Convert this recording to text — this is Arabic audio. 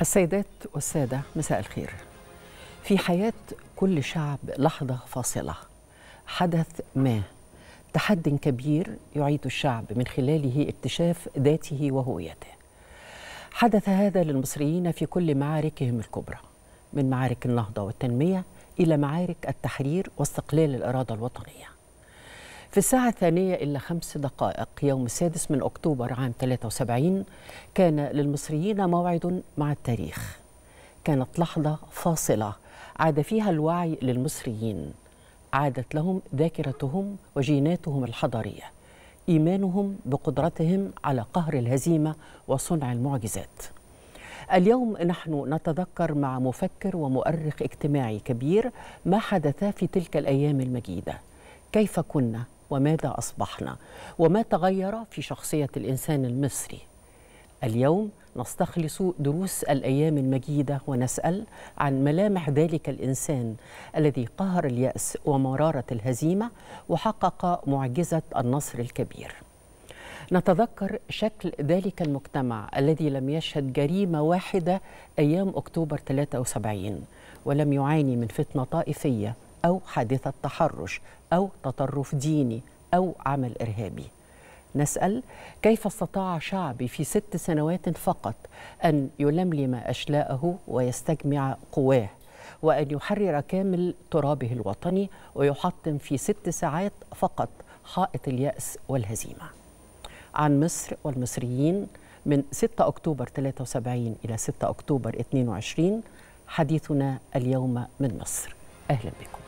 السيدات والسادة مساء الخير في حياة كل شعب لحظة فاصلة حدث ما تحد كبير يعيد الشعب من خلاله اكتشاف ذاته وهويته حدث هذا للمصريين في كل معاركهم الكبرى من معارك النهضة والتنمية إلى معارك التحرير واستقلال الإرادة الوطنية في الساعة الثانية إلا خمس دقائق يوم السادس من أكتوبر عام 73 كان للمصريين موعد مع التاريخ كانت لحظة فاصلة عاد فيها الوعي للمصريين عادت لهم ذاكرتهم وجيناتهم الحضارية إيمانهم بقدرتهم على قهر الهزيمة وصنع المعجزات اليوم نحن نتذكر مع مفكر ومؤرخ اجتماعي كبير ما حدث في تلك الأيام المجيدة كيف كنا وماذا أصبحنا وما تغير في شخصية الإنسان المصري اليوم نستخلص دروس الايام المجيده ونسال عن ملامح ذلك الانسان الذي قهر الياس ومراره الهزيمه وحقق معجزه النصر الكبير نتذكر شكل ذلك المجتمع الذي لم يشهد جريمه واحده ايام اكتوبر 73 ولم يعاني من فتنه طائفيه أو حادثة تحرش أو تطرف ديني أو عمل إرهابي نسأل كيف استطاع شعبي في ست سنوات فقط أن يلملم أشلاءه ويستجمع قواه وأن يحرر كامل ترابه الوطني ويحطم في ست ساعات فقط حائط اليأس والهزيمة عن مصر والمصريين من 6 أكتوبر 73 إلى 6 أكتوبر 22 حديثنا اليوم من مصر أهلا بكم